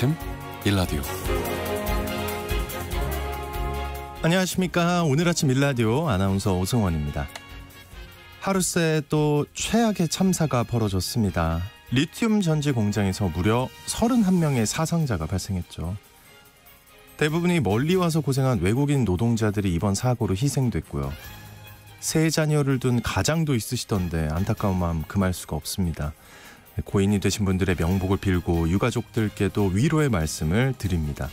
아침 일라디오 안녕하십니까 오늘 아침 일라디오 아나운서 오승원입니다 하루새 또 최악의 참사가 벌어졌습니다 리튬 전지 공장에서 무려 31명의 사상자가 발생했죠 대부분이 멀리 와서 고생한 외국인 노동자들이 이번 사고로 희생됐고요 세 자녀를 둔 가장도 있으시던데 안타까운 마음 금할 수가 없습니다. 고인이 되신 분들의 명복을 빌고 유가족들께도 위로의 말씀을 드립니다.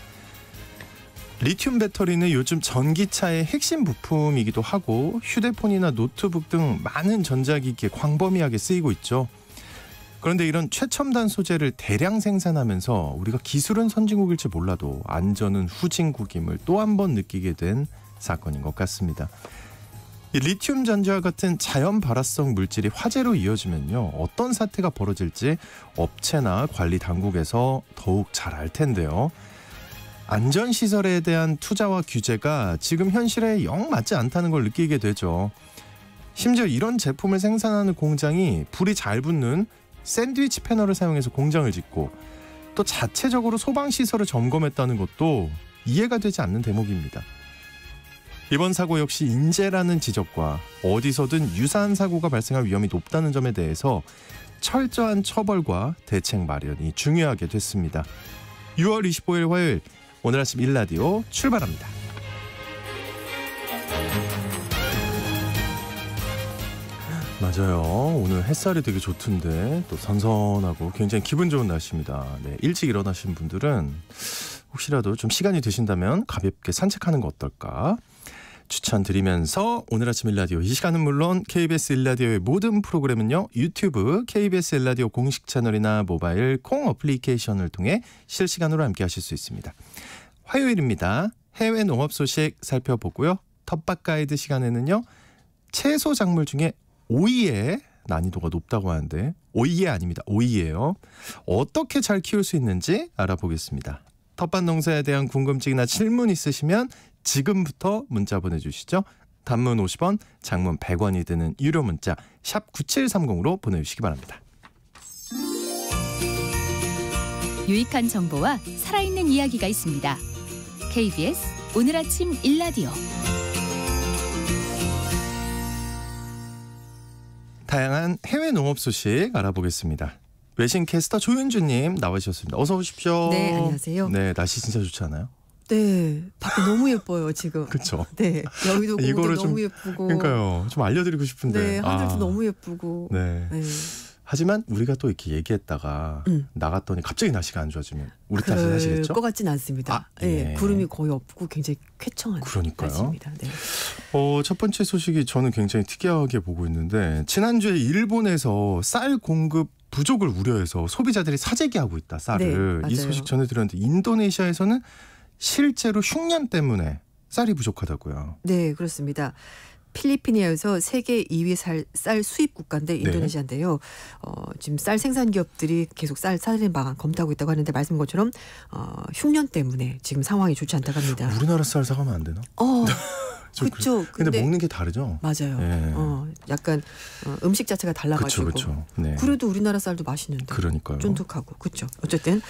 리튬 배터리는 요즘 전기차의 핵심 부품이기도 하고 휴대폰이나 노트북 등 많은 전자기기에 광범위하게 쓰이고 있죠. 그런데 이런 최첨단 소재를 대량 생산하면서 우리가 기술은 선진국일지 몰라도 안전은 후진국임을 또 한 번 느끼게 된 사건인 것 같습니다. 리튬 전자와 같은 자연 발화성 물질이 화재로 이어지면요. 어떤 사태가 벌어질지 업체나 관리 당국에서 더욱 잘 알 텐데요. 안전시설에 대한 투자와 규제가 지금 현실에 영 맞지 않다는 걸 느끼게 되죠. 심지어 이런 제품을 생산하는 공장이 불이 잘 붙는 샌드위치 패널을 사용해서 공장을 짓고 또 자체적으로 소방시설을 점검했다는 것도 이해가 되지 않는 대목입니다. 이번 사고 역시 인재라는 지적과 어디서든 유사한 사고가 발생할 위험이 높다는 점에 대해서 철저한 처벌과 대책 마련이 중요하게 됐습니다. 6월 25일 화요일 오늘 아침 1라디오 출발합니다. 맞아요. 오늘 햇살이 되게 좋던데 또 선선하고 굉장히 기분 좋은 날씨입니다. 네, 일찍 일어나신 분들은 혹시라도 좀 시간이 되신다면 가볍게 산책하는 거 어떨까? 추천드리면서 오늘 아침 일라디오 이 시간은 물론 KBS 일라디오의 모든 프로그램은요 유튜브 KBS 일라디오 공식 채널이나 모바일 콩 어플리케이션을 통해 실시간으로 함께하실 수 있습니다. 화요일입니다. 해외 농업 소식 살펴보고요. 텃밭 가이드 시간에는요 채소 작물 중에 오이의 난이도가 높다고 하는데 오이에 아닙니다. 오이예요. 어떻게 잘 키울 수 있는지 알아보겠습니다. 텃밭 농사에 대한 궁금증이나 질문 있으시면 지금부터 문자 보내주시죠. 단문 50원, 장문 100원이 드는 유료 문자 샵 9730으로 보내주시기 바랍니다. 유익한 정보와 살아있는 이야기가 있습니다. KBS 오늘 아침 1라디오 다양한 해외 농업 소식 알아보겠습니다. 외신 캐스터 조윤주님 나와주셨습니다. 어서 오십시오. 네, 안녕하세요. 네, 날씨 진짜 좋지 않아요? 네, 밖에 너무 예뻐요 지금. 그렇죠. 네, 여기도 공도 너무 좀, 예쁘고. 그러니까요, 좀 알려드리고 싶은데. 네, 하늘도 아, 너무 예쁘고. 네. 네. 하지만 우리가 또 이렇게 얘기했다가 음. 나갔더니 갑자기 날씨가 안 좋아지면 우리 탓은 사실겠죠? 것 같진 않습니다. 아, 네. 네. 구름이 거의 없고 굉장히 쾌청한 그러니까요. 날씨입니다. 네. 어, 첫 번째 소식이 저는 굉장히 특이하게 보고 있는데 지난주에 일본에서 쌀 공급 부족을 우려해서 소비자들이 사재기하고 있다 쌀을 네, 이 소식 전해드렸는데 인도네시아에서는 실제로 흉년 때문에 쌀이 부족하다고요. 네 그렇습니다. 필리핀이어서 세계 2위 쌀, 쌀 수입 국가인데 네. 인도네시아인데요. 어, 지금 쌀 생산 기업들이 계속 쌀 사들인 방안 검토하고 있다고 하는데 말씀 것처럼 어, 흉년 때문에 지금 상황이 좋지 않다고 합니다. 우리나라 쌀 사가면 안 되나? 어. 그쵸. 그 근데, 근데, 먹는 게 다르죠. 맞아요. 예. 어, 약간 어, 음식 자체가 달라가지고. 그쵸, 그 네. 그래도 우리나라 쌀도 맛있는데. 그러니까요. 쫀득하고 그렇죠. 어쨌든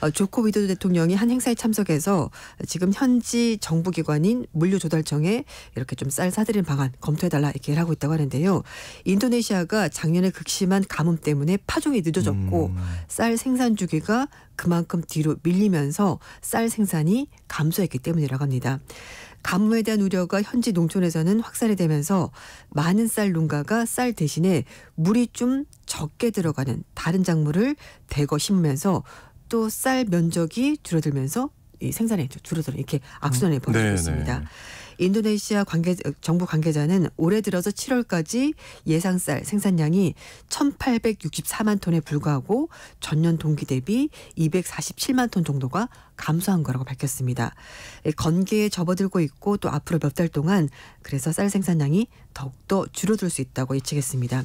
어, 조코 위도도 대통령이 한 행사에 참석해서 지금 현지 정부기관인 물류조달청에 이렇게 좀 쌀 사들인 방안 검토해달라 이렇게 하고 있다고 하는데요. 인도네시아가 작년에 극심한 가뭄 때문에 파종이 늦어졌고 음. 쌀 생산 주기가 그만큼 뒤로 밀리면서 쌀 생산이 감소했기 때문이라고 합니다. 가뭄에 대한 우려가 현지 농촌에서는 확산이 되면서 많은 쌀 농가가 쌀 대신에 물이 좀 적게 들어가는 다른 작물을 대거 심으면서 또 쌀 면적이 줄어들면서 이 생산이 줄어들어 이렇게 악순환이 음. 벌어지고 있습니다. 네, 네. 인도네시아 관계 정부 관계자는 올해 들어서 7월까지 예상 쌀 생산량이 1,864만 톤에 불과하고 전년 동기 대비 247만 톤 정도가 감소한 거라고 밝혔습니다. 건기에 접어들고 있고 또 앞으로 몇 달 동안 그래서 쌀 생산량이 더욱더 줄어들 수 있다고 예측했습니다.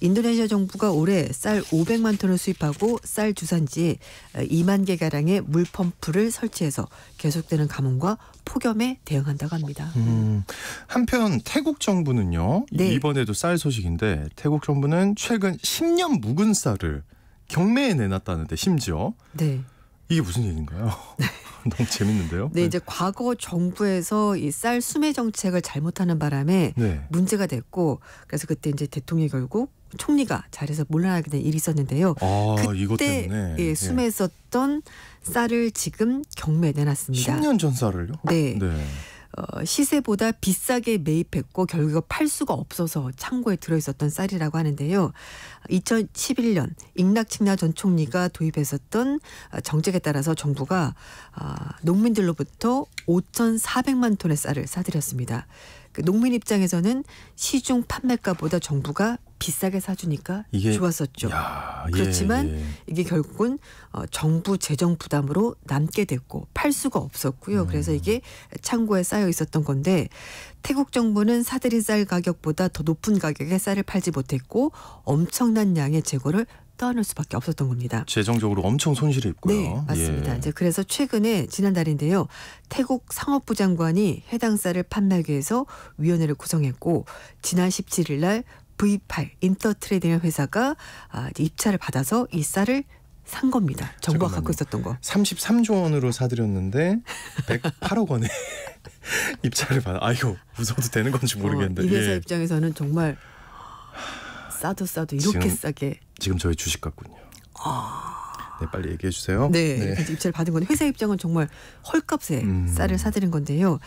인도네시아 정부가 올해 쌀 500만 톤을 수입하고 쌀 주산지에 2만 개가량의 물펌프를 설치해서 계속되는 가뭄과 폭염에 대응한다고 합니다. 음, 한편 태국 정부는요. 네. 이번에도 쌀 소식인데 태국 정부는 최근 10년 묵은 쌀을 경매에 내놨다는데 심지어 네. 이게 무슨 얘기인가요? 너무 재밌는데요. 네, 네, 이제 과거 정부에서 이 쌀 수매 정책을 잘못하는 바람에 네. 문제가 됐고 그래서 그때 이제 대통령이 결국 총리가 자리에서 물러나게 된 일이 있었는데요. 아, 그때 예, 예, 수매했었던 예. 쌀을 지금 경매 내놨습니다. 10년 전 쌀을요? 네. 네. 어, 시세보다 비싸게 매입했고 결국 팔 수가 없어서 창고에 들어있었던 쌀이라고 하는데요. 2011년 잉락칭나 전 총리가 도입했었던 어, 정책에 따라서 정부가 어, 농민들로부터 5,400만 톤의 쌀을 사들였습니다. 그 농민 입장에서는 시중 판매가보다 정부가 비싸게 사주니까 이게, 좋았었죠. 야, 예, 그렇지만 예, 예. 이게 결국은 어, 정부 재정 부담으로 남게 됐고 팔 수가 없었고요. 음. 그래서 이게 창고에 쌓여 있었던 건데 태국 정부는 사들인 쌀 가격보다 더 높은 가격에 쌀을 팔지 못했고 엄청난 양의 재고를 떠안을 수밖에 없었던 겁니다. 재정적으로 엄청 손실을 입고요. 네, 맞습니다. 예. 이제 그래서 최근에 지난달인데요. 태국 상업부 장관이 해당 쌀을 판매하기 위해서 위원회를 구성했고 지난 17일 날 V8 인터트레이딩 회사가 아, 입찰을 받아서 이 쌀을 산 겁니다. 정부가 잠깐만요. 갖고 있었던 거. 33조 원으로 사드렸는데 108억 원에 입찰을 받아. 아 이거 웃어도 되는 건지 모르겠는데. 어, 이 회사 예. 입장에서는 정말 싸도 싸도 이렇게 싸게 지금 저희 주식 같군요. 아... 네, 빨리 얘기해 주세요. 네, 네. 그 입찰 받은 건 회사 입장은 정말 헐값에 음... 쌀을 사들인 건데요.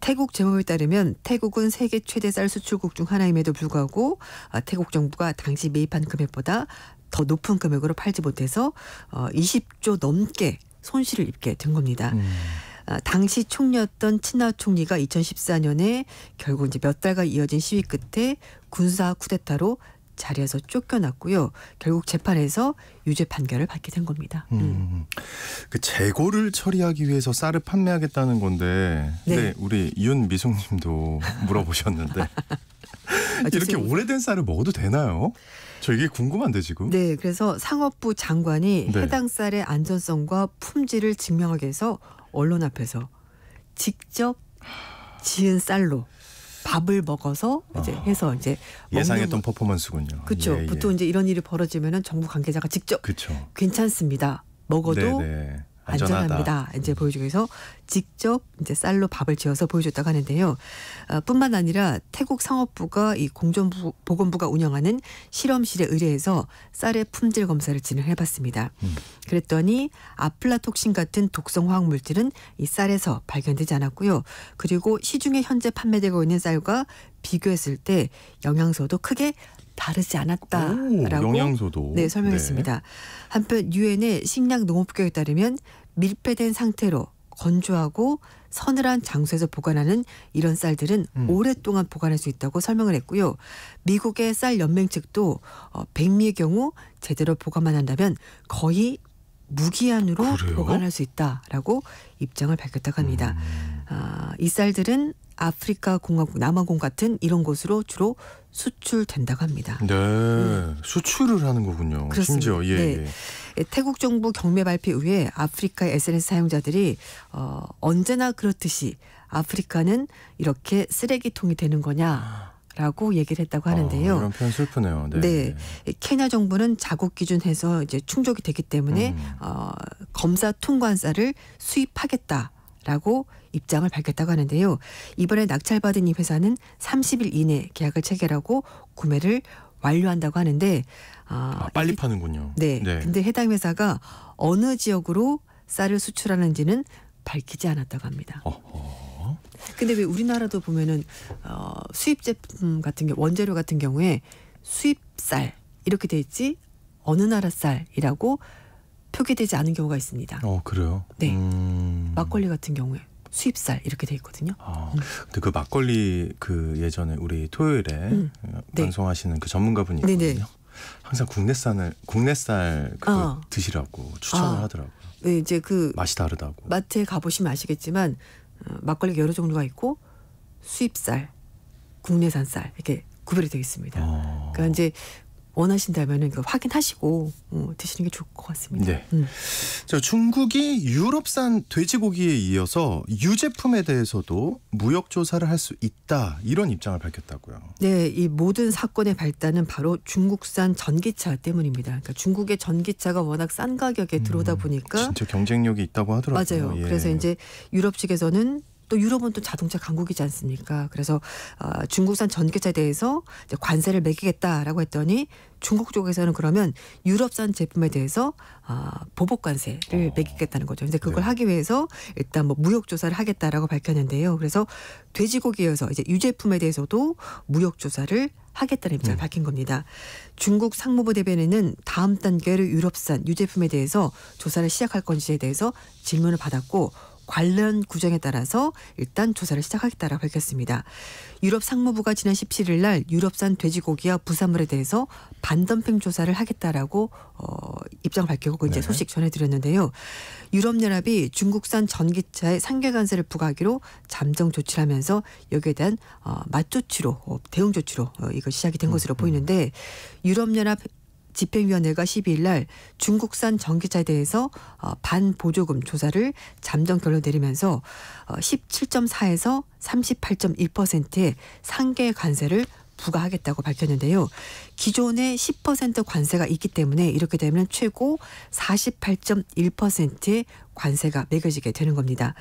태국 제목에 따르면 태국은 세계 최대 쌀 수출국 중 하나임에도 불구하고 아, 태국 정부가 당시 매입한 금액보다 더 높은 금액으로 팔지 못해서 20조 어, 넘게 손실을 입게 된 겁니다. 음... 아, 당시 총리였던 친화 총리가 2014년에 결국 이제 몇 달간 이어진 시위 끝에 군사 쿠데타로 자리에서 쫓겨났고요. 결국 재판에서 유죄 판결을 받게 된 겁니다. 음. 음. 음, 음. 그 재고를 처리하기 위해서 쌀을 판매하겠다는 건데, 네, 네 우리 이윤미숙님도 물어보셨는데 아, 이렇게 오래된 쌀을 먹어도 되나요? 저 이게 궁금한데 지금. 네, 그래서 상업부 장관이 네. 해당 쌀의 안전성과 품질을 증명하기 위해서 언론 앞에서 직접 지은 쌀로 밥을 먹어서 이제 어. 해서 이제 예상했던 퍼포먼스군요. 그렇죠. 예, 예. 보통 이제 이런 일이 벌어지면은 정부 관계자가 직접 그쵸. 괜찮습니다. 먹어도 네네. 네. 안전합니다 이제 보여주해서 직접 이제 쌀로 밥을 지어서 보여줬다고 하는데요. 어, 뿐만 아니라 태국 상업부가 이공정 보건부가 운영하는 실험실에 의뢰해서 쌀의 품질 검사를 진행해봤습니다. 음. 그랬더니 아플라톡신 같은 독성 화학 물질은 이 쌀에서 발견되지 않았고요. 그리고 시중에 현재 판매되고 있는 쌀과 비교했을 때 영양소도 크게 다르지 않았다라고 오, 영양소도. 네 설명했습니다. 네. 한편 유엔의 식량 농업국에 따르면 밀폐된 상태로 건조하고 서늘한 장소에서 보관하는 이런 쌀들은 음. 오랫동안 보관할 수 있다고 설명을 했고요. 미국의 쌀 연맹 측도 어, 백미의 경우 제대로 보관만 한다면 거의 무기한으로 그래요? 보관할 수 있다라고 입장을 밝혔다고 합니다. 음. 아, 이 쌀들은 아프리카 공화국 남아공 같은 이런 곳으로 주로 수출된다고 합니다. 네, 음. 수출을 하는 거군요. 그렇습니다. 심지어 예, 네. 예. 예 태국 정부 경매 발표 후에 아프리카 SNS 사용자들이 어, 언제나 그렇듯이 아프리카는 이렇게 쓰레기통이 되는 거냐. 라고 얘기를 했다고 아, 하는데요. 아, 이런 표현 슬프네요. 네. 네. 케냐 정부는 자국 기준해서 이제 충족이 되기 때문에 음. 어, 검사 통관사를 수입하겠다. 라고 입장을 밝혔다고 하는데요. 이번에 낙찰받은 이 회사는 30일 이내 계약을 체결하고 구매를 완료한다고 하는데 아, 아 빨리 파는군요. 네, 네. 근데 해당 회사가 어느 지역으로 쌀을 수출하는지는 밝히지 않았다고 합니다. 어허. 근데 왜 우리나라도 보면은 어, 수입 제품 같은 게 원재료 같은 경우에 수입 쌀 이렇게 돼 있지 어느 나라 쌀이라고 표기되지 않은 경우가 있습니다. 어 그래요? 네. 음... 막걸리 같은 경우에 수입살 이렇게 돼 있거든요. 아, 음. 근데 그 막걸리 그 예전에 우리 토요일에 음. 어, 네. 방송하시는 네. 그 전문가분이 있거든요. 네네. 항상 국내 산을 국내 살 그거 아. 드시라고 추천을 아. 하더라고요. 네, 이제 그 맛이 다르다고. 마트에 가 보시면 아시겠지만 어, 막걸리 여러 종류가 있고 수입 살 국내산 쌀 이렇게 구별이 되겠습니다. 아. 어. 그러니까 이제 원하신다면 그 확인하시고 어, 드시는 게 좋을 것 같습니다. 네. 음. 자, 중국이 유럽산 돼지고기에 이어서 유제품에 대해서도 무역 조사를 할 수 있다 이런 입장을 밝혔다고요. 네, 이 모든 사건의 발단은 바로 중국산 전기차 때문입니다. 그러니까 중국의 전기차가 워낙 싼 가격에 들어오다 음, 보니까 음, 진짜 경쟁력이 있다고 하더라고요. 맞아요. 예. 그래서 이제 유럽 측에서는 또 유럽은 또 자동차 강국이지 않습니까? 그래서 어, 중국산 전기차에 대해서 관세를 매기겠다라고 했더니 중국 쪽에서는 그러면 유럽산 제품에 대해서 아, 어, 보복 관세를 어. 매기겠다는 거죠. 이제 그걸 네. 하기 위해서 일단 뭐 무역 조사를 하겠다라고 밝혔는데요. 그래서 돼지고기에서 이제 유제품에 대해서도 무역 조사를 하겠다는 입장을 음. 밝힌 겁니다. 중국 상무부 대변인은 다음 단계로 유럽산 유제품에 대해서 조사를 시작할 건지에 대해서 질문을 받았고 관련 구정에 따라서 일단 조사를 시작하겠다라고 밝혔습니다. 유럽 상무부가 지난 17일 날 유럽산 돼지고기와 부산물에 대해서 반덤핑 조사를 하겠다라고 어, 입장 밝히고 이제 네. 소식 전해드렸는데요. 유럽연합이 중국산 전기차의 상계관세를 부과하기로 잠정 조치를 하면서 여기에 대한 어, 맞조치로 어, 대응 조치로 어, 이거 시작이 된 것으로 음, 음. 보이는데 유럽연합 집행위원회가 12일 날 중국산 전기차에 대해서 어, 반보조금 조사를 잠정 결론 내리면서 17.4에서 어, 38.2%의 상계 관세를 부과하겠다고 밝혔는데요. 기존에 10% 관세가 있기 때문에 이렇게 되면 최고 48.1%의 관세가 매겨지게 되는 겁니다.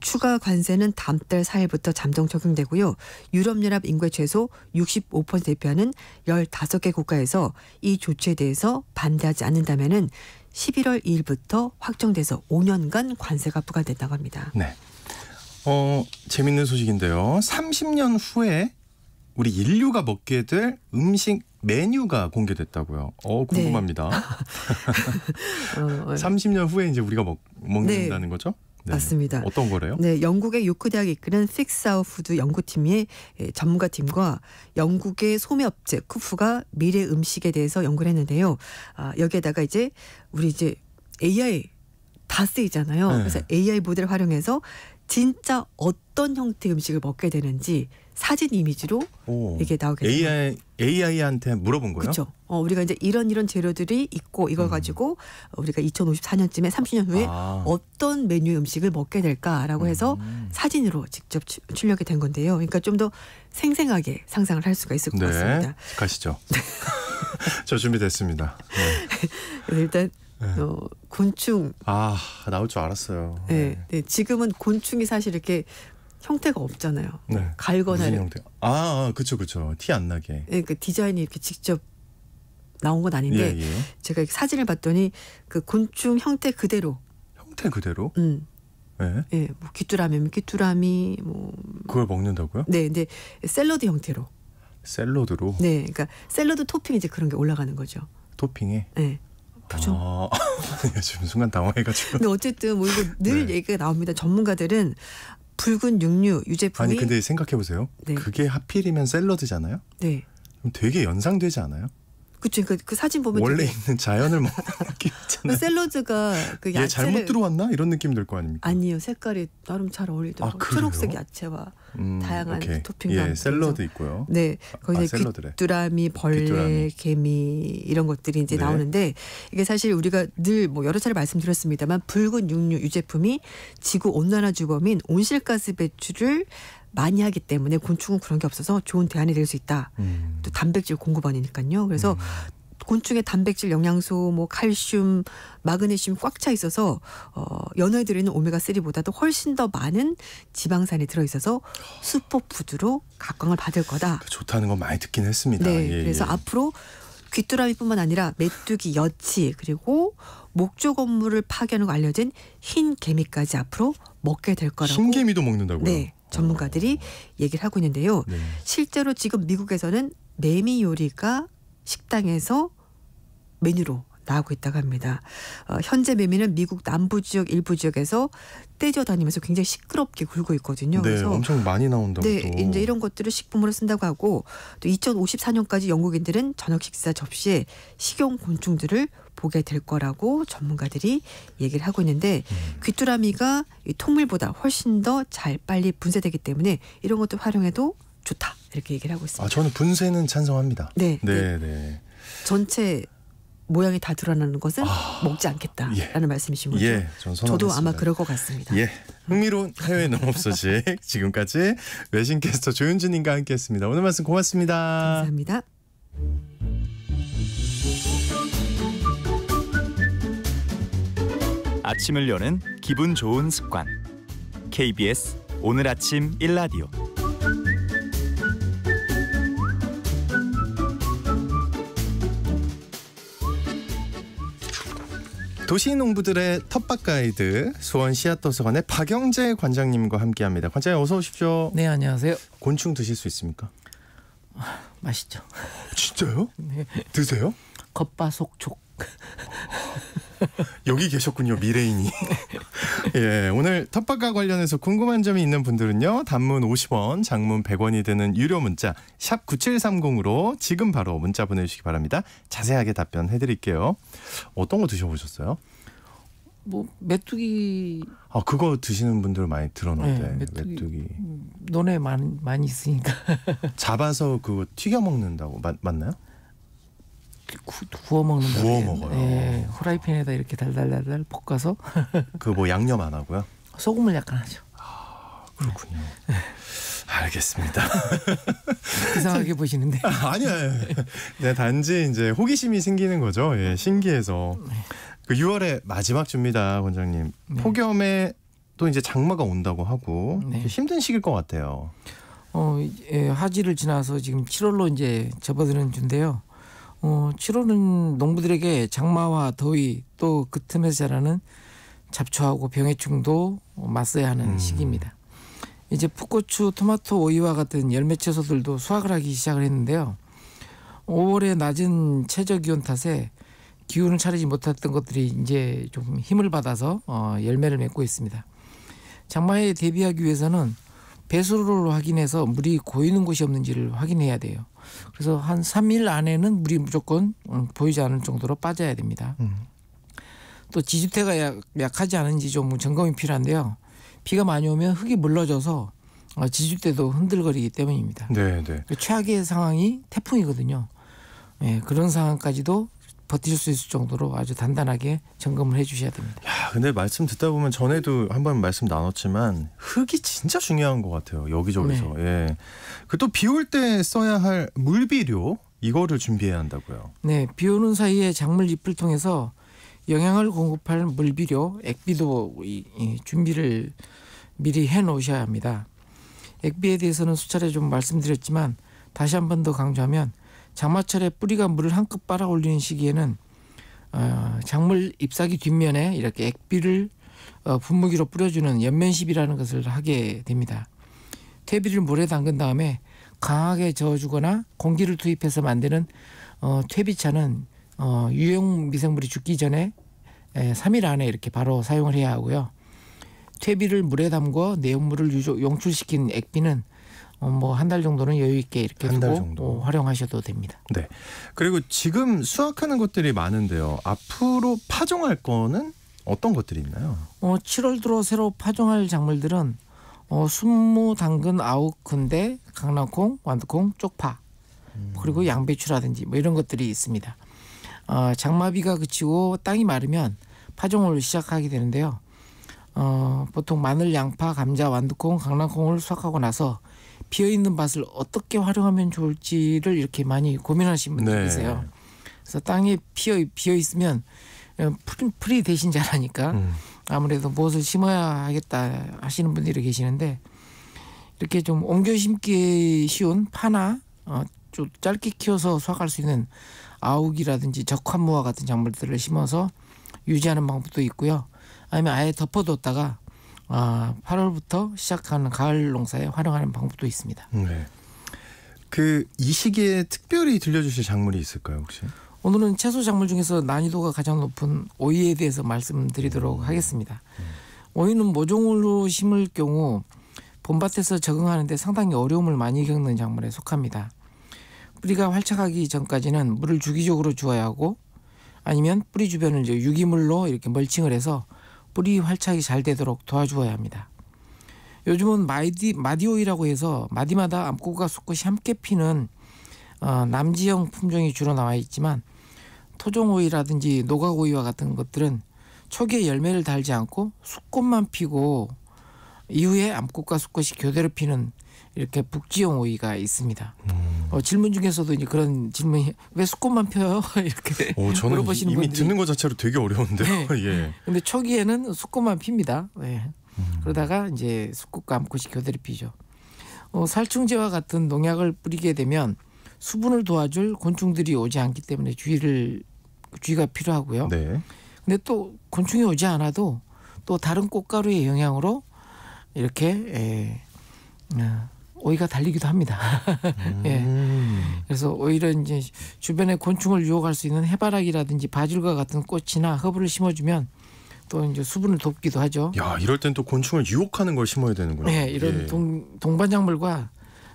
추가 관세는 다음 달 4일부터 잠정 적용되고요. 유럽연합 인구의 최소 65% 대표하는 15개 국가에서 이 조치에 대해서 반대하지 않는다면은 11월 2일부터 확정돼서 5년간 관세가 부과된다고 합니다. 네. 어, 재밌는 소식인데요. 30년 후에 우리 인류가 먹게 될 음식 메뉴가 공개됐다고요. 어 네. 궁금합니다. 네. 어, 30년 어. 후에 이제 우리가 먹, 먹는다는 네. 거죠? 네. 맞습니다. 어떤 거래요? 네, 영국의 요크 대학 이끄는 픽사우 푸드 연구팀의 예, 전문가 팀과 영국의 소매 업체 쿠프가 미래 음식에 대해서 연구를 했는데요. 아, 여기에다가 이제 우리 이제 AI 다 쓰이잖아요. 네. 그래서 AI 모델을 활용해서 진짜 어떤 형태의 음식을 먹게 되는지 사진 이미지로 오. 이게 나오게 돼요. AI AI한테 물어본 거예요? 그렇죠. 어, 우리가 이제 이런 이런 재료들이 있고 이걸 음. 가지고 우리가 2054년쯤에 30년 후에 아. 어떤 메뉴 음식을 먹게 될까라고 해서 음. 사진으로 직접 출력이 된 건데요. 그러니까 좀 더 생생하게 상상을 할 수가 있을 것 네. 같습니다. 가시죠. 저 준비됐습니다. 네. 네. 일단 네. 어, 곤충. 아 나올 줄 알았어요. 네. 네. 네 지금은 곤충이 사실 이렇게 형태가 없잖아요. 네. 갈거나 무슨 형태? 아, 그렇죠, 아, 그렇죠. 티 안 나게. 네, 그 디자인이 이렇게 직접 나온 건 아닌데 예, 예. 제가 사진을 봤더니 그 곤충 형태 그대로. 형태 그대로? 음. 네. 예, 뭐 귀뚜라미면 뭐 귀뚜라미 뭐. 그걸 먹는다고요? 네, 근데 샐러드 형태로. 샐러드로. 네, 그러니까 샐러드 토핑 이제 그런 게 올라가는 거죠. 토핑에. 네. 예. 그죠? 아, 지금 순간 당황해가지고. 근데 어쨌든 뭐 이거 늘 네. 얘기가 나옵니다. 전문가들은 붉은 육류 유제품이 아니 근데 생각해 보세요. 네. 그게 하필이면 샐러드잖아요. 네. 그럼 되게 연상되지 않아요? 그쵸. 그, 그 사진 보면 원래 되게... 있는 자연을 먹는 느낌 있잖아요. 샐러드가 그 야채를 얘 잘못 들어왔나 이런 느낌 들거 아닙니까? 아니요. 색깔이 나름 잘 어울리더라고요. 아, 초록색 야채와 음, 다양한 오케이. 토핑도 예, 샐러드 있고요. 네, 아, 거기에 아, 샐러드래. 귀뚜라미, 벌레, 귀뚜라미. 개미 이런 것들이 이제 네. 나오는데 이게 사실 우리가 늘 뭐 여러 차례 말씀드렸습니다만 붉은 육류 유제품이 지구 온난화 주범인 온실가스 배출을 많이 하기 때문에 곤충은 그런 게 없어서 좋은 대안이 될 수 있다. 음. 또 단백질 공급원이니까요. 그래서 음. 곤충의 단백질 영양소 뭐 칼슘 마그네슘 꽉 차 있어서 어 연어에 들어있는 오메가 3보다도 훨씬 더 많은 지방산이 들어 있어서 슈퍼푸드로 각광을 받을 거다. 좋다는 건 많이 듣긴 했습니다. 네, 예, 그래서 예. 앞으로 귀뚜라미뿐만 아니라 메뚜기, 여치 그리고 목조 건물을 파괴하는 거 알려진 흰 개미까지 앞으로 먹게 될 거라고. 흰 개미도 먹는다고요? 네. 전문가들이 어. 얘기를 하고 있는데요. 네. 실제로 지금 미국에서는 매미 요리가 식당에서 메뉴로 나오고 있다고 합니다. 어, 현재 매미는 미국 남부 지역 일부 지역에서 떼져다니면서 굉장히 시끄럽게 굴고 있거든요. 네, 그래서 엄청 많이 나온다고. 네, 또. 이제 이런 것들을 식품으로 쓴다고 하고 또 2054년까지 영국인들은 저녁 식사 접시에 식용 곤충들을 보게 될 거라고 전문가들이 얘기를 하고 있는데 음. 귀뚜라미가 이 통밀보다 훨씬 더 잘 빨리 분쇄되기 때문에 이런 것도 활용해도 좋다 이렇게 얘기를 하고 있습니다. 아, 저는 분쇄는 찬성합니다. 네, 네, 네. 네. 전체 모양이 다 드러나는 것은 아, 먹지 않겠다라는 예. 말씀이신 거죠. 예, 저도 아마 그럴 것 같습니다. 예, 흥미로운 해외 농업 소식 지금까지 외신 캐스터 조윤진님과 함께했습니다. 오늘 말씀 고맙습니다. 감사합니다. 아침을 여는 기분 좋은 습관 KBS 오늘 아침 1라디오 도시농부들의 텃밭 가이드 수원 씨앗도서관의 박영재 관장님과 함께합니다. 관장님 어서 오십시오. 네 안녕하세요. 곤충 드실 수 있습니까? 아, 맛있죠. 진짜요? 네. 드세요? 겉바속촉. 여기 계셨군요 미래인이. 예 오늘 텃밭과 관련해서 궁금한 점이 있는 분들은요 단문 50원, 장문 100원이 되는 유료 문자 샵 #9730으로 지금 바로 문자 보내주시기 바랍니다. 자세하게 답변해드릴게요. 어떤 거 드셔보셨어요? 뭐 메뚜기 아 그거 드시는 분들 많이 들었는데 네, 메뚜기, 메뚜기. 음, 논에 많이 많이 있으니까 잡아서 그거 튀겨 먹는다고 맞, 맞나요? 구, 워 먹는다. 구워 먹어요. 예, 후라이팬에다 이렇게 달달달달 볶아서. 그 뭐 양념 안 하고요? 소금을 약간 하죠. 아, 그렇군요. 네. 알겠습니다. 그 이상하게 보시는데. 아, 아니요. 네, 단지 이제 호기심이 생기는 거죠. 예, 신기해서. 네. 그 6월의 마지막 주입니다, 원장님. 네. 폭염에 또 이제 장마가 온다고 하고 네. 힘든 시기일 것 같아요. 어, 예, 하지를 지나서 지금 7월로 이제 접어드는 주인데요. 어, 7월은 농부들에게 장마와 더위 또 그 틈에서 자라는 잡초하고 병해충도 맞서야 하는 음. 시기입니다. 이제 풋고추, 토마토, 오이와 같은 열매 채소들도 수확을 하기 시작을 했는데요. 5월의 낮은 최저 기온 탓에 기운을 차리지 못했던 것들이 이제 좀 힘을 받아서 어, 열매를 맺고 있습니다. 장마에 대비하기 위해서는 배수를 확인해서 물이 고이는 곳이 없는지를 확인해야 돼요. 그래서 한 3일 안에는 물이 무조건 어, 보이지 않을 정도로 빠져야 됩니다. 음. 또 지지태가 약, 하지 않은지 좀 점검이 필요한데요. 비가 많이 오면 흙이 물러져서 어, 지지대도 흔들거리기 때문입니다. 네, 네. 그 최악의 상황이 태풍이거든요. 예, 그런 상황까지도 버틸수 있을 정도로 아주 단단하게 점검을 해주셔야 됩니다. 야, 근데 말씀 듣다 보면 전에도 한번 말씀 나눴지만 흙이 진짜 중요한 것 같아요. 여기저기서. 네. 예. 그 또비 올 때 써야 할 물비료 이거를 준비해야 한다고요. 네, 비 오는 사이에 작물 잎을 통해서 영양을 공급할 물비료, 액비도 이, 이 준비를 미리 해 놓으셔야 합니다. 액비에 대해서는 수차례 좀 말씀드렸지만 다시 한 번 더 강조하면 장마철에 뿌리가 물을 한껏 빨아 올리는 시기에는 어, 작물 잎사귀 뒷면에 이렇게 액비를 어, 분무기로 뿌려주는 연면십이라는 것을 하게 됩니다. 퇴비를 물에 담근 다음에 강하게 저어주거나 공기를 투입해서 만드는 어, 퇴비차는 어, 유용 미생물이 죽기 전에 에, 3일 안에 이렇게 바로 사용을 해야 하고요. 퇴비를 물에 담궈 내용물을 유조, 용출시킨 액비는 어, 뭐한 달 정도는 여유 있게 이렇게 한달 정도 어, 활용하셔도 됩니다. 네. 그리고 지금 수확하는 것들이 많은데요. 앞으로 파종할 거는 어떤 것들이 있나요? 어, 7월 들어 새로 파종할 작물들은 어, 순무, 당근, 아욱, 근대, 강낭콩, 완두콩, 쪽파 음. 그리고 양배추라든지 뭐 이런 것들이 있습니다. 어, 장마비가 그치고 땅이 마르면 파종을 시작하게 되는데요. 어, 보통 마늘, 양파, 감자, 완두콩, 강낭콩을 수확하고 나서 비어 있는 밭을 어떻게 활용하면 좋을지를 이렇게 많이 고민하시는 분들 네. 계세요. 그래서 땅에 비어 비어 있으면 어, 풀이 대신 자라니까 음. 아무래도 무엇을 심어야 하겠다 하시는 분들이 계시는데 이렇게 좀 옮겨 심기 쉬운 파나 어, 좀 짧게 키워서 수확할 수 있는 아욱이라든지 적환무화 같은 작물들을 심어서 유지하는 방법도 있고요. 아니면 아예 덮어뒀다가 아, 8월부터 시작하는 가을 농사에 활용하는 방법도 있습니다. 네. 그 이 시기에 특별히 들려주실 작물이 있을까요 혹시? 오늘은 채소 작물 중에서 난이도가 가장 높은 오이에 대해서 말씀드리도록 음. 하겠습니다. 음. 오이는 모종으로 심을 경우 봄밭에서 적응하는데 상당히 어려움을 많이 겪는 작물에 속합니다. 뿌리가 활착하기 전까지는 물을 주기적으로 주어야 하고 아니면 뿌리 주변을 이제 유기물로 이렇게 멀칭을 해서 뿌리 활착이 잘 되도록 도와주어야 합니다. 요즘은 마디, 마디오이라고 해서 마디마다 암꽃과 수꽃이 함께 피는 어, 남지형 품종이 주로 나와 있지만 토종오이라든지 노가오이와 같은 것들은 초기에 열매를 달지 않고 수꽃만 피고 이후에 암꽃과 수꽃이 교대로 피는 이렇게 북지용 오이가 있습니다. 음. 어, 질문 중에서도 이제 그런 질문이 왜 수꽃만 펴요? 이렇게 오, 저는 물어보시는 이미 분들이. 듣는 것 자체로 되게 어려운데요. 네. 예. 근데 초기에는 수꽃만 핍니다. 네. 음. 그러다가 이제 수꽃감고컷이드대 피죠. 어, 살충제와 같은 농약을 뿌리게 되면 수분을 도와줄 곤충들이 오지 않기 때문에 주의를 주의가 필요하고요. 네. 근데 또 곤충이 오지 않아도 또 다른 꽃가루의 영향으로 이렇게 에, 예, 어, 아, 오이가 달리기도 합니다. 예. 음. 그래서 오히려 이제 주변에 곤충을 유혹할 수 있는 해바라기라든지 바질과 같은 꽃이나 허브를 심어주면 또 이제 수분을 돕기도 하죠. 야 이럴 땐 또 곤충을 유혹하는 걸 심어야 되는군요. 네, 이런 예. 동, 동반작물과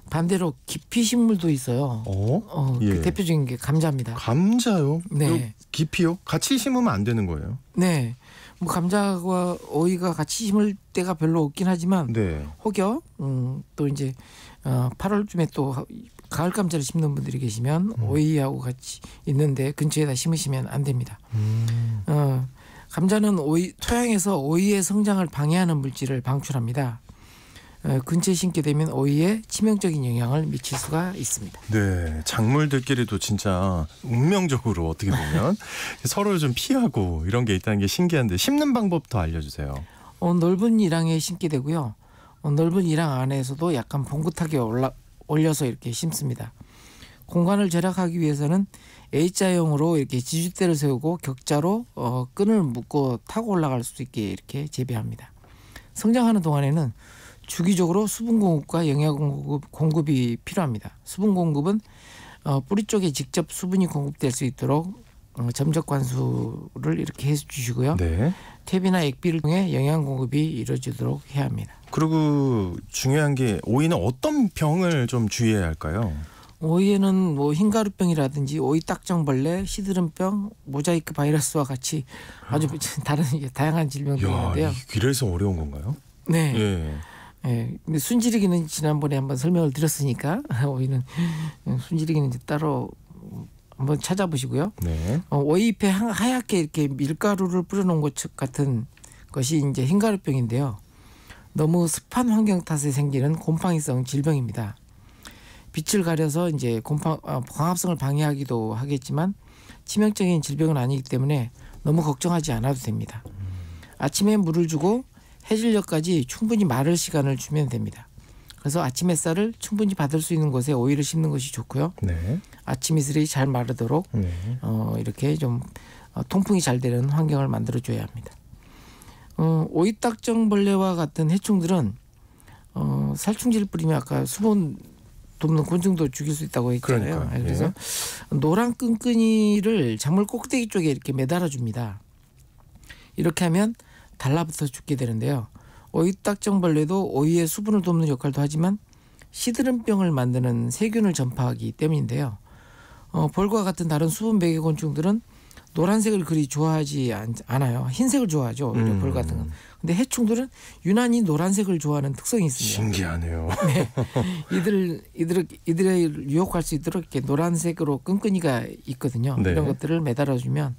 반대로 깊이 식물도 있어요. 어? 어 그 예. 그 대표적인 게 감자입니다. 감자요? 네. 깊이요? 같이 심으면 안 되는 거예요? 네. 뭐 감자와 오이가 같이 심을 때가 별로 없긴 하지만 네. 혹여 음, 또 이제 어, 8월쯤에 또 가을 감자를 심는 분들이 계시면 음. 오이하고 같이 있는데 근처에다 심으시면 안 됩니다. 음. 어, 감자는 오이 토양에서 오이의 성장을 방해하는 물질을 방출합니다. 근처에 심게 되면 오이에 치명적인 영향을 미칠 수가 있습니다. 네, 작물들끼리도 진짜 운명적으로 어떻게 보면 서로 좀 피하고 이런 게 있다는 게 신기한데 심는 방법도 알려주세요. 어, 넓은 이랑에 심게 되고요. 어, 넓은 이랑 안에서도 약간 봉긋하게 올라 올려서 이렇게 심습니다. 공간을 절약하기 위해서는 A자형으로 이렇게 지주대를 세우고 격자로 어, 끈을 묶고 타고 올라갈 수 있게 이렇게 재배합니다. 성장하는 동안에는 주기적으로 수분 공급과 영양 공급, 공급이 필요합니다. 수분 공급은 어, 뿌리 쪽에 직접 수분이 공급될 수 있도록 어, 점적 관수를 이렇게 해 주시고요. 네. 탭이나 액비를 통해 영양 공급이 이루어지도록 해야 합니다. 그리고 중요한 게 오이는 어떤 병을 좀 주의해야 할까요? 오이에는 뭐 흰가루병이라든지 오이 딱정벌레, 시드름병, 모자이크 바이러스와 같이 아주 아. 다른 다양한 질병이 있는데요. 그래서 어려운 건가요? 네. 예. 예, 근데 순지르기는 지난번에 한번 설명을 드렸으니까 오이는 순지르기는 이제 따로 한번 찾아보시고요. 네. 어, 오이잎에 하얗게 이렇게 밀가루를 뿌려놓은 것 같은 것이 이제 흰가루병인데요. 너무 습한 환경 탓에 생기는 곰팡이성 질병입니다. 빛을 가려서 이제 곰팡 아, 광합성을 방해하기도 하겠지만 치명적인 질병은 아니기 때문에 너무 걱정하지 않아도 됩니다. 아침에 물을 주고 해질녘까지 충분히 마를 시간을 주면 됩니다. 그래서 아침 햇살을 충분히 받을 수 있는 곳에 오이를 심는 것이 좋고요. 네. 아침 이슬이 잘 마르도록 네. 어, 이렇게 좀 어, 통풍이 잘 되는 환경을 만들어 줘야 합니다. 어, 오이딱정벌레와 같은 해충들은 어, 살충제를 뿌리면 아까 수분 돕는 곤충도 죽일 수 있다고 했잖아요. 그러니까요. 예, 그래서 네. 노란 끈끈이를 작물 꼭대기 쪽에 이렇게 매달아 줍니다. 이렇게 하면 달라붙어 죽게 되는데요. 오이 딱정벌레도 오이의 수분을 돕는 역할도 하지만 시드름병을 만드는 세균을 전파하기 때문인데요. 어, 벌과 같은 다른 수분 매개 곤충들은 노란색을 그리 좋아하지 않, 아요 흰색을 좋아하죠. 음. 벌 같은 건. 근데 해충들은 유난히 노란색을 좋아하는 특성이 있습니다. 신기하네요. 네. 이들 이들 이들을 유혹할 수 있도록 이렇게 노란색으로 끈끈이가 있거든요. 네. 이런 것들을 매달아 주면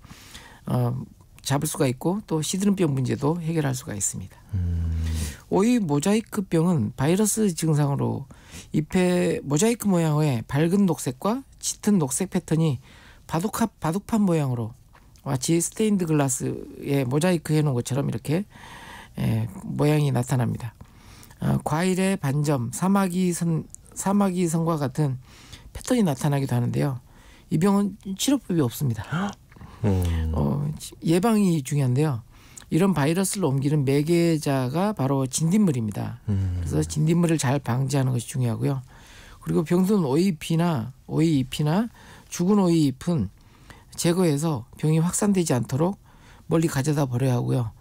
어, 잡을 수가 있고 또 시드름병 문제도 해결할 수가 있습니다. 음. 오이 모자이크병은 바이러스 증상으로 잎의 모자이크 모양의 밝은 녹색과 짙은 녹색 패턴이 바둑합 바둑판 모양으로 마치 스테인드 글라스에 모자이크 해놓은 것처럼 이렇게 예, 모양이 나타납니다. 어, 과일의 반점, 사마귀 선 사마귀 선과 같은 패턴이 나타나기도 하는데요. 이 병은 치료법이 없습니다. 음. 어, 예방이 중요한데요. 이런 바이러스를 옮기는 매개자가 바로 진딧물입니다. 음. 그래서 진딧물을 잘 방지하는 것이 중요하고요. 그리고 병든 오이잎이나 오이잎이나 죽은 오이잎은 e 제거해서 병이 확산되지 않도록 멀리 가져다 버려야 하고요.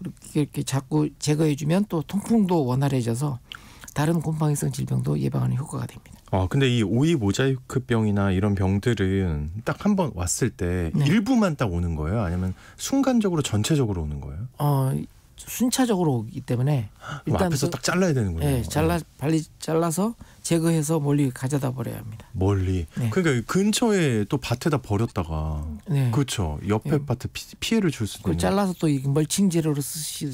이렇게, 이렇게 자꾸 제거해주면 또 통풍도 원활해져서 다른 곰팡이성 질병도 예방하는 효과가 됩니다. 어, 근데 이 오이 모자이크병이나 이런 병들은 딱 한 번 왔을 때 네. 일부만 딱 오는 거예요? 아니면 순간적으로 전체적으로 오는 거예요? 어 순차적으로 오기 때문에 일단 앞에서 그, 딱 잘라야 되는군요. 네, 잘라 빨리 어. 잘라서 제거해서 멀리 가져다 버려야 합니다. 멀리. 네. 그러니까 근처에 또 밭에다 버렸다가 네. 그렇죠. 옆에 네. 밭에 피, 해를 줄 수도 있고 잘라서 또 멀칭 재료로 쓰시,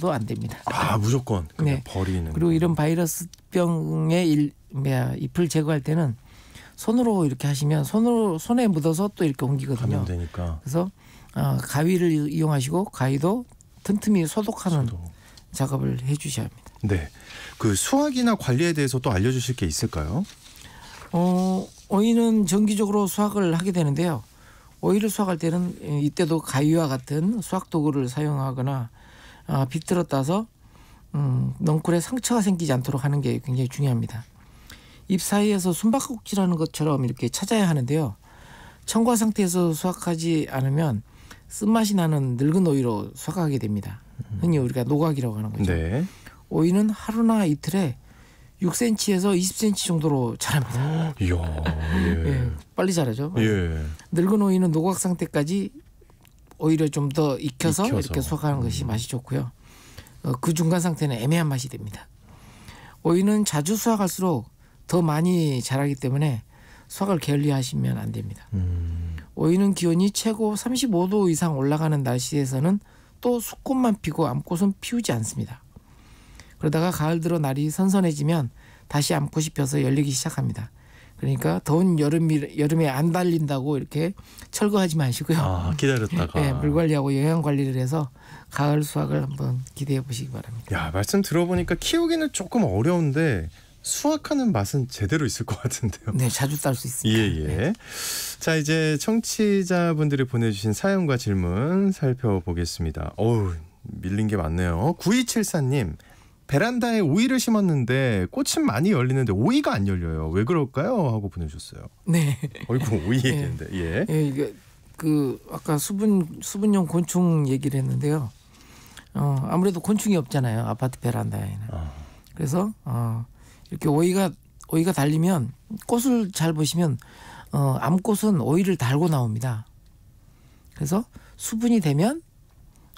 도안 됩니다. 아 무조건 그냥 그러니까 네. 버리는. 그리고 이런 바이러스병의 일, 뭐야, 잎을 제거할 때는 손으로 이렇게 하시면 손으로 손에 묻어서 또 이렇게 옮기거든요. 그래서 어, 가위를 이용하시고 가위도 틈틈이 소독하는 소독. 작업을 해주셔야 합니다. 네, 그 수확이나 관리에 대해서 또 알려주실 게 있을까요? 어, 오이는 정기적으로 수확을 하게 되는데요. 오이를 수확할 때는 예, 이때도 가위와 같은 수확 도구를 사용하거나 아, 비틀어 따서 음, 넝쿨에 상처가 생기지 않도록 하는 게 굉장히 중요합니다. 잎 사이에서 숨바꼭질하는 것처럼 이렇게 찾아야 하는데요. 청과 상태에서 수확하지 않으면 쓴맛이 나는 늙은 오이로 수확하게 됩니다. 흔히 우리가 노각이라고 하는 거죠. 네. 오이는 하루나 이틀에 6cm에서 20cm 정도로 자랍니다. 이야, 예. 예, 빨리 자라죠. 예. 늙은 오이는 노각 상태까지 오히려 좀 더 익혀서, 익혀서, 이렇게 수확하는 것이 음. 맛이 좋고요. 어, 그 중간 상태는 애매한 맛이 됩니다. 오이는 자주 수확할수록 더 많이 자라기 때문에 수확을 게을리하시면 안 됩니다. 음. 오이는 기온이 최고 35도 이상 올라가는 날씨에서는 또 수꽃만 피고 암꽃은 피우지 않습니다. 그러다가 가을 들어 날이 선선해지면 다시 암꽃이 펴서 열리기 시작합니다. 그러니까 더운 여름이, 여름에 안 달린다고 이렇게 철거하지 마시고요. 아, 기다렸다가. 네, 예, 물 관리하고 영양 관리를 해서 가을 수확을 한번 기대해 보시기 바랍니다. 야, 말씀 들어보니까 키우기는 조금 어려운데 수확하는 맛은 제대로 있을 것 같은데요. 네, 자주 딸 수 있습니다. 예, 예. 네. 자, 이제 청취자분들이 보내주신 사연과 질문 살펴보겠습니다. 어우, 밀린 게 많네요. 9274님, 베란다에 오이를 심었는데 꽃은 많이 열리는데 오이가 안 열려요. 왜 그럴까요? 하고 보내주셨어요. 네. 어이구, 오이 예. 얘기인데. 예. 예, 이게 그 아까 수분 수분용 곤충 얘기를 했는데요. 어, 아무래도 곤충이 없잖아요. 아파트 베란다에는. 아. 그래서 어, 이렇게 오이가 오이가 달리면 꽃을 잘 보시면 어, 암꽃은 오이를 달고 나옵니다. 그래서 수분이 되면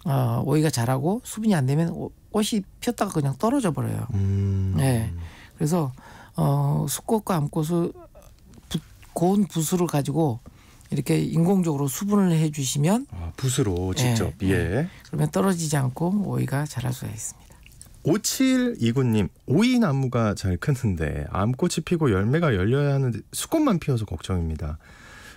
어, 오이가 자라고 수분이 안 되면 오, 꽃이 폈다가 그냥 떨어져 버려요. 음. 네. 그래서 어, 수꽃과 암꽃을 부, 고운 붓으로 가지고 이렇게 인공적으로 수분을 해주시면 아, 붓으로 직접 예. 예. 예. 그러면 떨어지지 않고 오이가 자랄 수가 있습니다. 5729님, 오이 나무가 잘 크는데 암꽃이 피고 열매가 열려야 하는데 수꽃만 피어서 걱정입니다.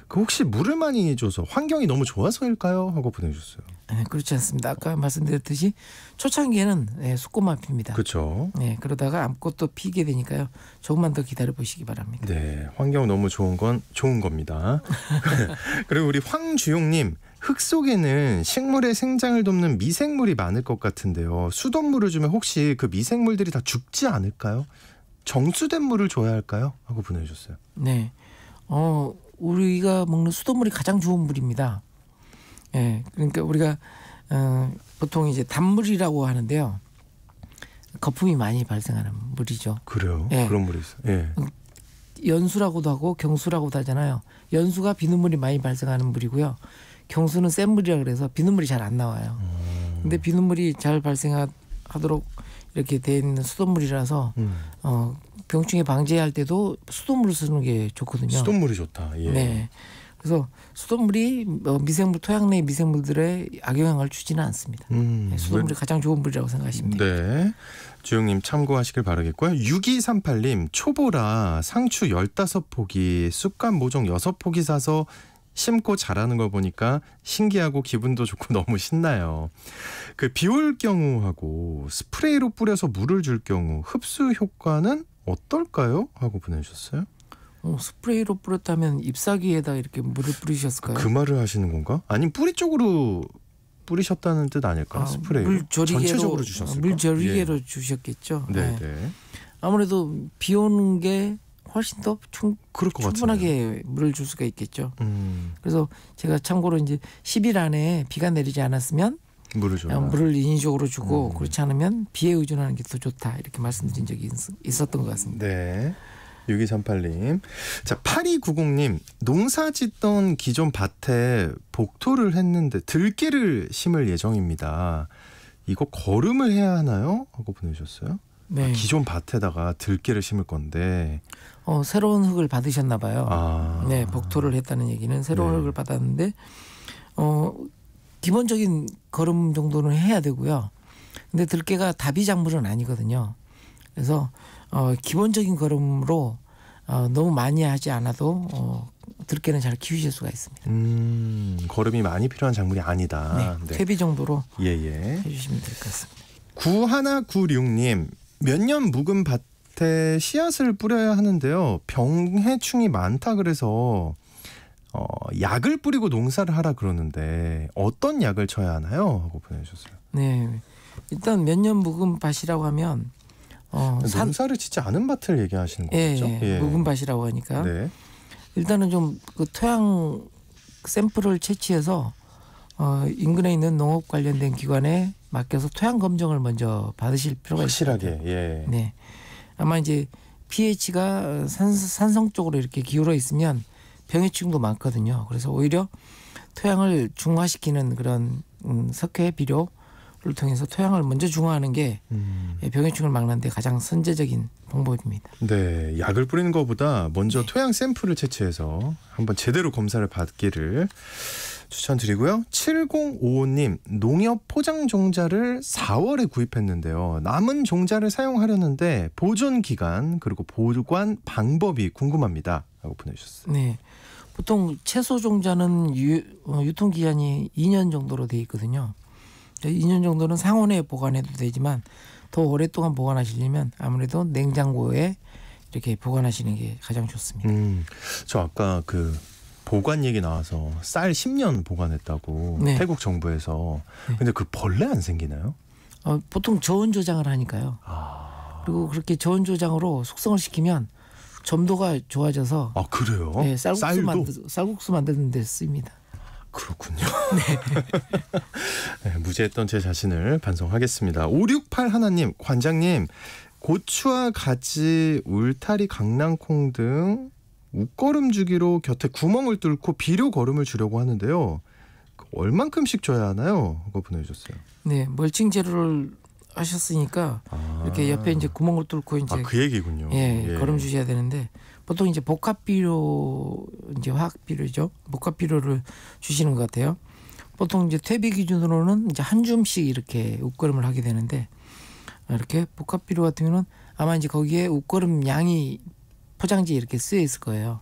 그 혹시 물을 많이 줘서 환경이 너무 좋아서일까요? 하고 보내주셨어요. 네, 그렇지 않습니다. 아까 말씀드렸듯이 초창기에는 네, 수꽃만 핍니다. 그렇죠. 네, 그러다가 암꽃도 피게 되니까요. 조금만 더 기다려 보시기 바랍니다. 네, 환경 너무 좋은 건 좋은 겁니다. 그리고 우리 황주용님. 흙 속에는 식물의 생장을 돕는 미생물이 많을 것 같은데요. 수돗물을 주면 혹시 그 미생물들이 다 죽지 않을까요? 정수된 물을 줘야 할까요? 하고 보내주셨어요. 네. 어, 우리가 먹는 수돗물이 가장 좋은 물입니다. 예. 네, 그러니까 우리가 어, 보통 이제 단물이라고 하는데요. 거품이 많이 발생하는 물이죠. 그래요? 네. 그런 물이 있어요. 예. 연수라고도 하고 경수라고도 하잖아요. 연수가 비눗물이 많이 발생하는 물이고요. 경수는 센 물이라 그래서 비눗물이 잘 안 나와요. 음. 근데 비눗물이 잘 발생하도록 이렇게 돼 있는 수돗물이라서 음. 어, 병충해 방제할 때도 수돗물을 쓰는 게 좋거든요. 수돗물이 좋다. 예. 네. 그래서 수돗물이 뭐 미생물 토양 내 미생물들의 악영향을 주지는 않습니다. 음, 네, 수돗물이 왜? 가장 좋은 물이라고 생각하십니다 네. 주영님 참고하시길 바라겠고요. 6238님 초보라 상추 15포기 쑥갓 모종 6포기 사서 심고 자라는 걸 보니까 신기하고 기분도 좋고 너무 신나요. 그 비올 경우하고 스프레이로 뿌려서 물을 줄 경우 흡수 효과는 어떨까요? 하고 보내주셨어요. 어, 스프레이로 뿌렸다면 잎사귀에다 이렇게 물을 뿌리셨을까요? 그 말을 하시는 건가? 아니 면 뿌리 쪽으로 뿌리셨다는 뜻 아닐까? 아, 스프레이로 물조리개로, 전체적으로 어, 주셨을까? 물조리개로 예. 주셨겠죠. 네, 네. 네. 아무래도 비 오는 게 훨씬 더 충, 그럴 것 충분하게 같네요 물을 줄 수가 있겠죠. 음. 그래서 제가 참고로 이제 10일 안에 비가 내리지 않았으면 물을 줘 어, 물을 인위적으로 주고 음. 그렇지 않으면 비에 의존하는 게 더 좋다 이렇게 말씀드린 적이 있, 었던것 같습니다. 네. 6238님. 자, 8290님. 농사 짓던 기존 밭에 복토를 했는데 들깨를 심을 예정입니다. 이거 거름을 해야 하나요? 하고 보내주셨어요. 네. 아, 기존 밭에다가 들깨를 심을 건데 어, 새로운 흙을 받으셨나 봐요. 아. 네, 복토를 했다는 얘기는 새로운 네. 흙을 받았는데 어, 기본적인 걸음 정도는 해야 되고요. 근데 들깨가 다비 작물은 아니거든요. 그래서 어, 기본적인 걸음으로 어, 너무 많이 하지 않아도 어, 들깨는 잘 키우실 수가 있습니다. 음, 걸음이 많이 필요한 작물이 아니다. 네, 네. 퇴비 정도로 예, 예. 해주시면 될 것 같습니다. 9196님 몇 년 묵은 밭 밭에 씨앗을 뿌려야 하는데요. 병해충이 많다 그래서 어, 약을 뿌리고 농사를 하라 그러는데 어떤 약을 쳐야 하나요? 하고 보내주셨어요. 네, 일단 몇 년 묵은 밭이라고 하면 어, 농사를 짓지 않은 밭을 얘기하시는 예, 거죠? 예, 예, 묵은 밭이라고 하니까 네. 일단은 좀 그 토양 샘플을 채취해서 어, 인근에 있는 농업 관련된 기관에 맡겨서 토양 검정을 먼저 받으실 필요가 있습니다. 확실하게. 예. 네. 아마 이제 pH가 산, 산성 쪽으로 이렇게 기울어 있으면 병해 충도 많거든요. 그래서 오히려 토양을 중화시키는 그런 음, 석회 비료 를 통해서 토양을 먼저 중화하는 게 음. 예, 병해충을 막는 데 가장 선제적인 방법입니다. 네, 약을 뿌리는 것보다 먼저 네. 토양 샘플을 채취해서 한번 제대로 검사를 받기를 추천드리고요. 7055님 농협 포장 종자를 4월에 구입했는데요. 남은 종자를 사용하려는데 보존 기간 그리고 보관 방법이 궁금합니다. 라고 보내주셨어요. 네. 보통 채소 종자는 유, 어, 통기한이 2년 정도로 돼 있거든요. 2년 정도는 상온에 보관해도 되지만 더 오랫동안 보관하시려면 아무래도 냉장고에 이렇게 보관하시는 게 가장 좋습니다. 음, 저 아까 그 보관 얘기 나와서 쌀 10년 보관했다고 네. 태국 정부에서 네. 근데 그 벌레 안 생기나요? 어, 보통 저온 조장을 하니까요. 아... 그리고 그렇게 저온 조장으로 숙성을 시키면 점도가 좋아져서 아 그래요? 네, 쌀국수 쌀도? 만드, 쌀국수 만드는 데 쓰입니다. 그렇군요. 네. 네. 무죄했던 제 자신을 반성하겠습니다. 568 하나님 관장님 고추와 가지, 울타리, 강낭콩 등 웃걸음 주기로 곁에 구멍을 뚫고 비료 걸음을 주려고 하는데요. 얼만큼씩 줘야 하나요? 그거 보내주셨어요. 네, 멀칭 재료를 하셨으니까 아. 이렇게 옆에 이제 구멍을 뚫고 이제 아, 그 얘기군요. 예, 예. 걸음 주셔야 되는데 보통 이제 복합 비료 이제 화학 비료죠. 복합 비료를 주시는 것 같아요. 보통 이제 퇴비 기준으로는 이제 한 줌씩 이렇게 웃걸음을 하게 되는데 이렇게 복합 비료 같은 경우는 아마 이제 거기에 웃걸음 양이 포장지 이렇게 쓰여 있을 거예요.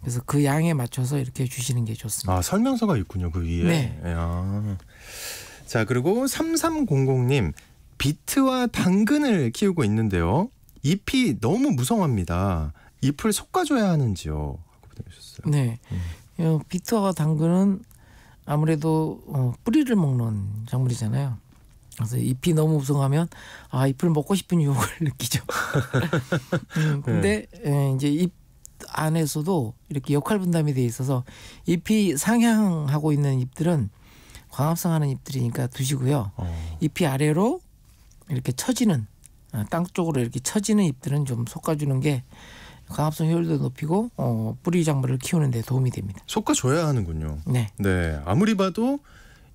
그래서 그 양에 맞춰서 이렇게 주시는 게 좋습니다. 아, 설명서가 있군요. 그 위에. 네. 예, 아. 자, 그리고 3300님 비트와 당근을 키우고 있는데요. 잎이 너무 무성합니다. 잎을 솎아줘야 하는지요? 하고 보내주셨어요. 네. 음. 어, 비트와 당근은 아무래도 어, 뿌리를 먹는 작물이잖아요. 그래서 잎이 너무 우승하면 아 잎을 먹고 싶은 유혹을 느끼죠. 음, 네. 근데 네. 이제 잎 안에서도 이렇게 역할 분담이 돼 있어서 잎이 상향하고 있는 잎들은 광합성하는 잎들이니까 두시고요. 어. 잎이 아래로 이렇게 처지는 아, 땅 쪽으로 이렇게 처지는 잎들은 좀 솎아주는 게광합성 효율도 높이고 어, 뿌리 작물을 키우는 데 도움이 됩니다. 솎아줘야 하는군요. 네. 네. 아무리 봐도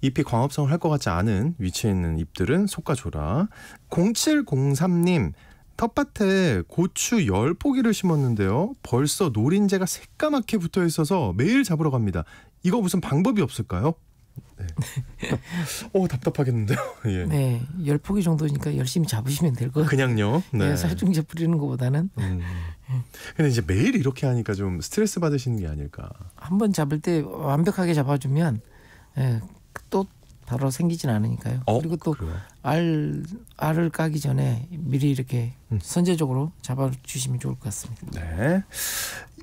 잎이 광합성을 할 것 같지 않은 위치에 있는 잎들은 속아줘라 0703님 텃밭에 고추 열포기를 심었는데요. 벌써 노린재가 새까맣게 붙어 있어서 매일 잡으러 갑니다. 이거 무슨 방법이 없을까요? 네. 어 답답하겠는데요. 예. 네, 열 포기 정도니까 열심히 잡으시면 될 거예요. 그냥요. 네. 네 살충제 뿌리는 것보다는. 음. 근데 이제 매일 이렇게 하니까 좀 스트레스 받으시는 게 아닐까. 한 번 잡을 때 완벽하게 잡아주면 예, 또 바로 생기진 않으니까요. 어? 그리고 또 알, 알을 까기 전에 미리 이렇게 음. 선제적으로 잡아주시면 좋을 것 같습니다. 네.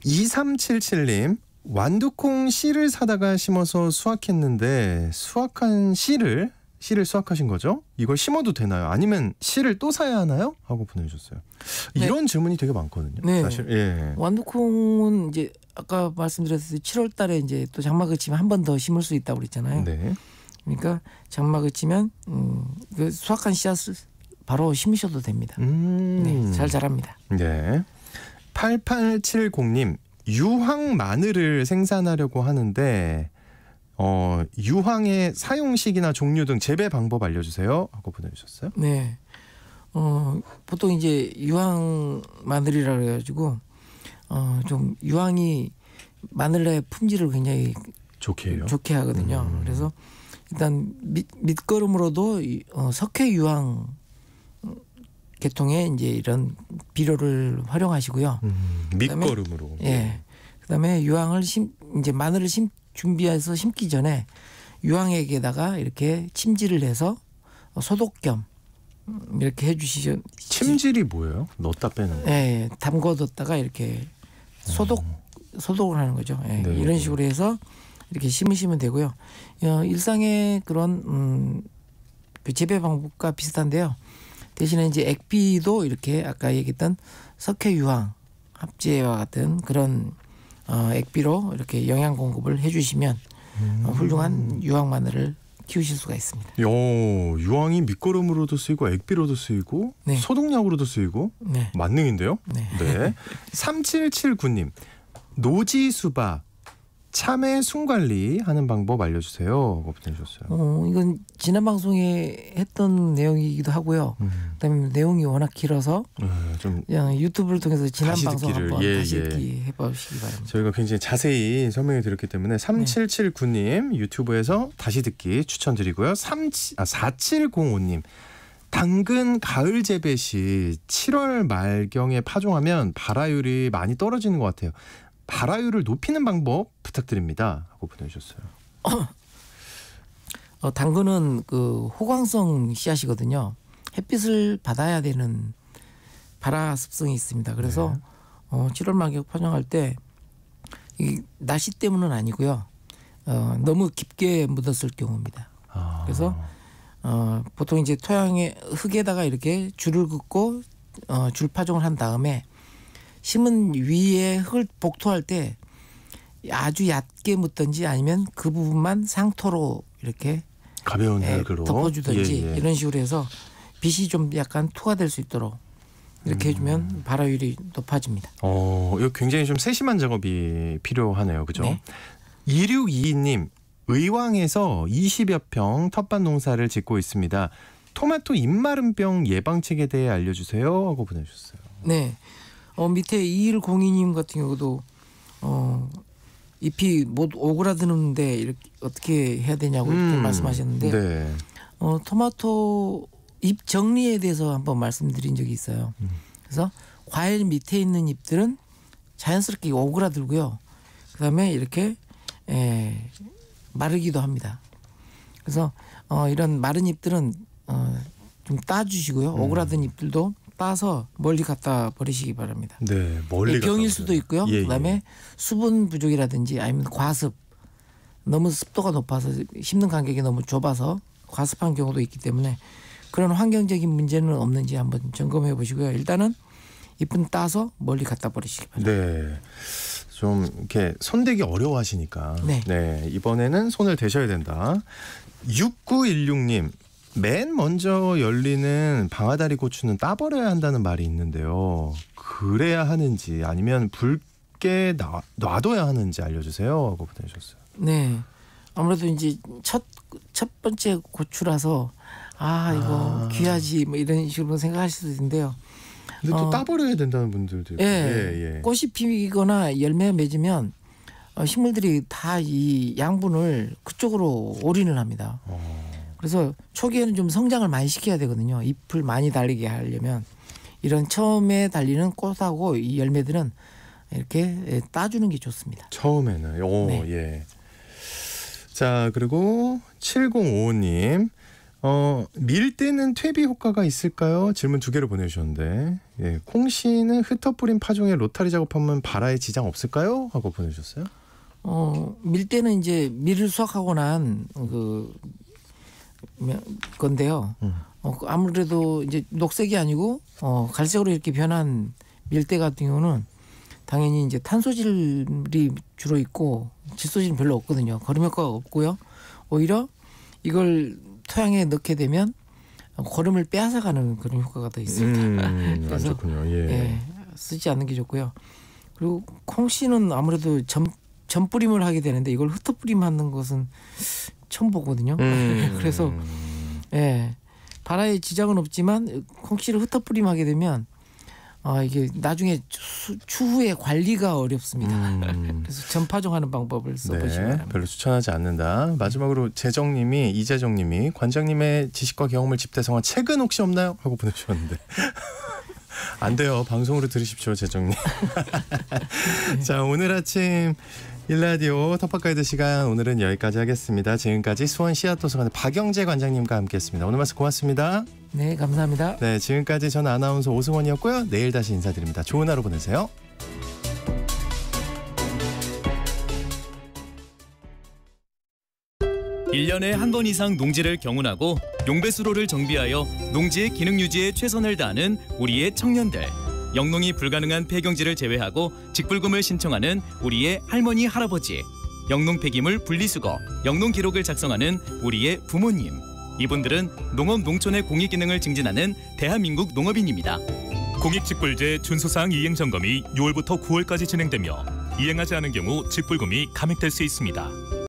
2377님. 완두콩 씨를 사다가 심어서 수확했는데 수확한 씨를 씨를 수확하신 거죠? 이걸 심어도 되나요? 아니면 씨를 또 사야 하나요? 하고 보내주셨어요. 네. 이런 질문이 되게 많거든요. 네. 사실 예. 완두콩은 이제 아까 말씀드렸듯이 7월 달에 이제 또장마을 치면 한 번 더 심을 수 있다고 그랬잖아요. 네. 그러니까 장마을 치면 음, 그 수확한 씨앗을 바로 심으셔도 됩니다. 음. 네, 잘 자랍니다. 네. 8870님 유황 마늘을 생산하려고 하는데 어, 유황의 사용식이나 종류 등 재배 방법 알려주세요 하고 보내주셨어요. 네. 어, 보통 이제 유황 마늘이라 그래가지고 어, 좀 유황이 마늘의 품질을 굉장히 좋게 해요. 좋게 하거든요. 음. 그래서 일단 밑, 밑거름으로도 어, 석회 유황 계통의 이제 이런 비료를 활용하시고요. 음, 밑거름으로. 예. 예. 그다음에 유황을 심 이제 마늘을 심 준비해서 심기 전에 유황액에다가 이렇게 침질을 해서 소독 겸 이렇게 해주시죠. 침질이 뭐예요? 넣다 빼는 거. 예, 예. 담궈뒀다가 이렇게 소독 소독을 하는 거죠. 예, 네. 네 이런 네. 식으로 해서 이렇게 심으시면 되고요. 어, 일상의 그런 음, 그 재배 방법과 비슷한데요. 대신에 이제 액비도 이렇게 아까 얘기했던 석회 유황 합제와 같은 그런 어, 액비로 이렇게 영양 공급을 해주시면 음. 어, 훌륭한 음. 유황 마늘을 키우실 수가 있습니다. 요 유황이 밑거름으로도 쓰이고 액비로도 쓰이고 네. 소독약으로도 쓰이고 네. 만능인데요. 네. 네. 3779님 노지수박 참외 순관리 하는 방법 알려주세요. 보내주셨어요. 어, 이건 지난 방송에 했던 내용이기도 하고요. 음. 그다음에 내용이 워낙 길어서 음, 좀 그냥 유튜브를 통해서 지난 방송 한번 예, 다시 예. 듣기 예. 해보시기 바랍니다. 저희가 굉장히 자세히 설명해 드렸기 때문에 3779님 유튜브에서 다시 듣기 추천드리고요. 37, 아, 4705님 당근 가을 재배 시 7월 말경에 파종하면 발화율이 많이 떨어지는 것 같아요. 발화율을 높이는 방법 부탁드립니다. 하고 보내주셨어요. 어, 당근은 그 호광성 씨앗이거든요. 햇빛을 받아야 되는 발화 습성이 있습니다. 그래서 네. 어, 7월 막역 파종할 때이 날씨 때문은 아니고요. 어, 너무 깊게 묻었을 경우입니다. 아. 그래서 어, 보통 이제 토양에 흙에다가 이렇게 줄을 긋고 어, 줄 파종을 한 다음에 심은 위에 흙을 복토할 때 아주 얕게 묻든지 아니면 그 부분만 상토로 이렇게 가벼운 예, 흙으로 덮어주든지 예, 예. 이런 식으로 해서 빛이 좀 약간 투하될 수 있도록 이렇게 해주면 음. 발화율이 높아집니다. 어, 이거 굉장히 좀 세심한 작업이 필요하네요, 그죠? 네. 6 2 2님 의왕에서 20여 평 텃밭 농사를 짓고 있습니다. 토마토 입마름병 예방책에 대해 알려주세요 하고 보내주셨어요. 네. 어, 밑에 2102님 같은 경우도 어, 잎이 못 오그라드는데 이렇게 어떻게 해야 되냐고 음, 이렇게 말씀하셨는데 네. 어, 토마토 잎 정리에 대해서 한번 말씀드린 적이 있어요. 음. 그래서 과일 밑에 있는 잎들은 자연스럽게 오그라들고요. 그다음에 이렇게 에, 예, 마르기도 합니다. 그래서 어, 이런 마른 잎들은 어, 좀 따주시고요. 음. 오그라든 잎들도 따서 멀리 갖다 버리시기 바랍니다. 네, 멀리 예, 병일 수도 있고요. 예, 예. 그다음에 예. 수분 부족이라든지 아니면 과습 너무 습도가 높아서 심는 간격이 너무 좁아서 과습한 경우도 있기 때문에 그런 환경적인 문제는 없는지 한번 점검해 보시고요. 일단은 잎은 따서 멀리 갖다 버리시기 바랍니다. 네. 좀 이렇게 손대기 어려워하시니까 네. 네 이번에는 손을 대셔야 된다. 6916님 맨 먼저 열리는 방아다리 고추는 따버려야 한다는 말이 있는데요. 그래야 하는지 아니면 붉게 놔, 놔둬야 하는지 알려주세요. 하고 보내주셨어요. 네. 아무래도 이제 첫, 첫 번째 고추라서 아, 이거 아. 귀하지 뭐 이런 식으로 생각하실 수 있는데요. 근데 또 어, 따버려야 된다는 분들도 있고. 예, 예, 예. 꽃이 피거나 열매 맺으면 어, 식물들이 다 이 양분을 그쪽으로 올인을 합니다. 어. 그래서 초기에는 좀 성장을 많이 시켜야 되거든요. 잎을 많이 달리게 하려면 이런 처음에 달리는 꽃하고 이 열매들은 이렇게 예, 따주는 게 좋습니다. 처음에는 오 네. 예. 자 그리고 7055님 어, 밀 때는 퇴비 효과가 있을까요? 질문 두 개를 보내주셨는데 예, 콩 씨는 흩어뿌린 파종에 로타리 작업하면 발아에 지장 없을까요? 하고 보내주셨어요. 어, 밀 때는 이제 밀을 수확하고 난그 건데요. 음. 어, 아무래도 이제 녹색이 아니고 어, 갈색으로 이렇게 변한 밀대 같은 경우는 당연히 이제 탄소질이 주로 있고 질소질은 별로 없거든요. 거름 효과가 없고요. 오히려 이걸 토양에 넣게 되면 거름을 빼앗아가는 그런 효과가 더 있습니다. 음, 그래서 좋군요. 예. 예. 쓰지 않는 게 좋고요. 그리고 콩씨는 아무래도 점, 점뿌림을 하게 되는데 이걸 흩어뿌림하는 것은 처음 보거든요. 음. 그래서 예 바라에 지장은 없지만 콩씨를 흩어뿌림하게 되면 아 어, 이게 나중에 수, 추후에 관리가 어렵습니다. 음. 그래서 전파종하는 방법을 써보시면 네, 별로 추천하지 않는다. 마지막으로 재정님이 이재정님이 관장님의 지식과 경험을 집대성한 책은 혹시 없나요? 하고 보내주셨는데. 안 돼요. 방송으로 들으십시오, 재정님. 네. 자, 오늘 아침 일라디오 텃밭가이드 시간 오늘은 여기까지 하겠습니다. 지금까지 수원 시아도서관의 박영재 관장님과 함께했습니다. 오늘 말씀 고맙습니다. 네, 감사합니다. 네, 지금까지 전 아나운서 오승원이었고요. 내일 다시 인사드립니다. 좋은 하루 보내세요. 1년에한 번 이상 농지를 경운하고 용배수로를 정비하여 농지의 기능 유지에 최선을 다하는 우리의 청년들. 영농이 불가능한 폐경지를 제외하고 직불금을 신청하는 우리의 할머니 할아버지 영농 폐기물 분리수거 영농 기록을 작성하는 우리의 부모님 이분들은 농업 농촌의 공익 기능을 증진하는 대한민국 농업인입니다. 공익직불제 준수사항 이행 점검이 6월부터 9월까지 진행되며 이행하지 않은 경우 직불금이 감액될 수 있습니다.